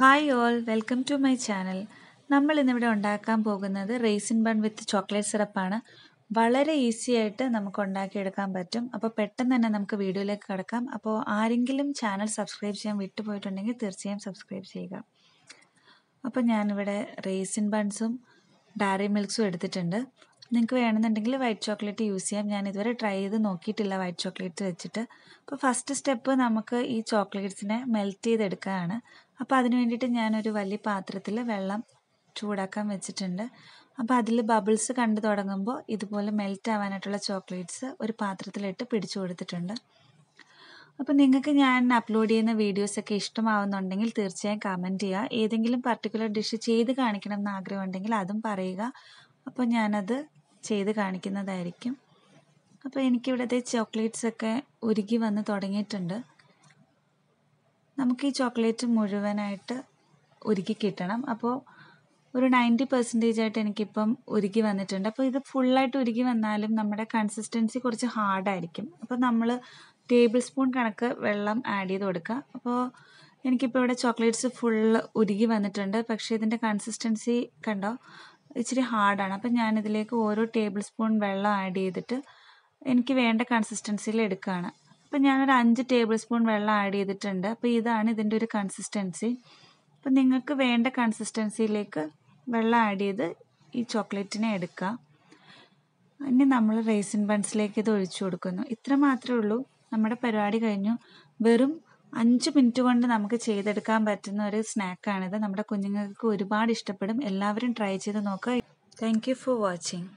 hi all welcome to my channel നമ്മൾ ഇന്നിവിടെ ഉണ്ടാക്കാൻ പോകുന്നത് റേസിൻ ബൺ വിത്ത് ചോക്ലേറ്റ് സിറപ്പാണ് വളരെ ഈസി ആയിട്ട് നമുക്ക് ഉണ്ടാക്കിയെടുക്കാൻ പറ്റും അപ്പോൾ പെട്ടെന്ന് തന്നെ നമുക്ക് വീഡിയോയിലേക്ക് കിടക്കാം അപ്പോൾ ആരെങ്കിലും ചാനൽ സബ്സ്ക്രൈബ് ചെയ്യാൻ വിട്ടുപോയിട്ടുണ്ടെങ്കിൽ തീർച്ചയായും സബ്സ്ക്രൈബ് ചെയ്യുക അപ്പോൾ ഞാനിവിടെ റേസിൻ ബൺസും ഡയറി മിൽക്സും എടുത്തിട്ടുണ്ട് നിങ്ങൾക്ക് വേണമെന്നുണ്ടെങ്കിൽ വൈറ്റ് ചോക്ലേറ്റ് യൂസ് ചെയ്യാം ഞാൻ ഇതുവരെ ട്രൈ ചെയ്ത് നോക്കിയിട്ടില്ല വൈറ്റ് ചോക്ലേറ്റ് വെച്ചിട്ട് അപ്പോൾ ഫസ്റ്റ് സ്റ്റെപ്പ് നമുക്ക് ഈ ചോക്ലേറ്റ്സിനെ മെൽറ്റ് ചെയ്തെടുക്കുകയാണ് അപ്പോൾ അതിന് വേണ്ടിയിട്ട് ഞാനൊരു വലിയ പാത്രത്തിൽ വെള്ളം ചൂടാക്കാൻ വെച്ചിട്ടുണ്ട് അപ്പോൾ അതിൽ ബബിൾസ് കണ്ടു തുടങ്ങുമ്പോൾ ഇതുപോലെ മെൽറ്റ് ആവാനായിട്ടുള്ള ചോക്ലേറ്റ്സ് ഒരു പാത്രത്തിലിട്ട് പിടിച്ചു കൊടുത്തിട്ടുണ്ട് അപ്പോൾ നിങ്ങൾക്ക് ഞാൻ അപ്ലോഡ് ചെയ്യുന്ന വീഡിയോസൊക്കെ ഇഷ്ടമാവുന്നുണ്ടെങ്കിൽ തീർച്ചയായും കമൻറ്റ് ചെയ്യുക ഏതെങ്കിലും പർട്ടിക്കുലർ ഡിഷ് ചെയ്ത് കാണിക്കണം എന്ന് ആഗ്രഹമുണ്ടെങ്കിൽ അതും പറയുക അപ്പോൾ ഞാനത് ചെയ്ത് കാണിക്കുന്നതായിരിക്കും അപ്പോൾ എനിക്കിവിടുത്തെ ചോക്ലേറ്റ്സൊക്കെ ഉരുകി വന്ന് തുടങ്ങിയിട്ടുണ്ട് നമുക്ക് ഈ ചോക്ലേറ്റ് മുഴുവനായിട്ട് ഒരുക്കി കിട്ടണം അപ്പോൾ ഒരു നയൻറ്റി പെർസെൻറ്റേജ് ആയിട്ട് എനിക്കിപ്പം ഒരുക്കി വന്നിട്ടുണ്ട് അപ്പോൾ ഇത് ഫുള്ളായിട്ട് ഒരുക്കി വന്നാലും നമ്മുടെ കൺസിസ്റ്റൻസി കുറച്ച് ഹാർഡായിരിക്കും അപ്പോൾ നമ്മൾ ടേബിൾ സ്പൂൺ കണക്ക് വെള്ളം ആഡ് ചെയ്ത് കൊടുക്കുക അപ്പോൾ എനിക്കിപ്പോൾ ഇവിടെ ചോക്ലേറ്റ്സ് ഫുള്ള് ഉരുകി വന്നിട്ടുണ്ട് പക്ഷേ ഇതിൻ്റെ കൺസിസ്റ്റൻസി കണ്ടോ ഇച്ചിരി ഹാർഡാണ് അപ്പം ഞാനിതിലേക്ക് ഓരോ ടേബിൾ സ്പൂൺ വെള്ളം ആഡ് ചെയ്തിട്ട് എനിക്ക് വേണ്ട കൺസിസ്റ്റൻസിയിൽ എടുക്കുകയാണ് അപ്പം ഞാനൊരു അഞ്ച് ടേബിൾ സ്പൂൺ വെള്ളം ആഡ് ചെയ്തിട്ടുണ്ട് അപ്പോൾ ഇതാണ് ഇതിൻ്റെ ഒരു കൺസിസ്റ്റൻസി അപ്പം നിങ്ങൾക്ക് വേണ്ട കൺസിസ്റ്റൻസിയിലേക്ക് വെള്ളം ആഡ് ചെയ്ത് ഈ ചോക്ലേറ്റിനെ എടുക്കുക ഇനി നമ്മൾ റേസിൻ ബൺസിലേക്ക് ഇത് ഒഴിച്ചു കൊടുക്കുന്നു ഇത്ര മാത്രമേ ഉള്ളൂ നമ്മുടെ പരിപാടി കഴിഞ്ഞു വെറും അഞ്ച് മിനിറ്റ് കൊണ്ട് നമുക്ക് ചെയ്തെടുക്കാൻ പറ്റുന്ന ഒരു സ്നാക്കാണിത് നമ്മുടെ കുഞ്ഞുങ്ങൾക്ക് ഒരുപാട് ഇഷ്ടപ്പെടും എല്ലാവരും ട്രൈ ചെയ്ത് നോക്കുക താങ്ക് ഫോർ വാച്ചിങ്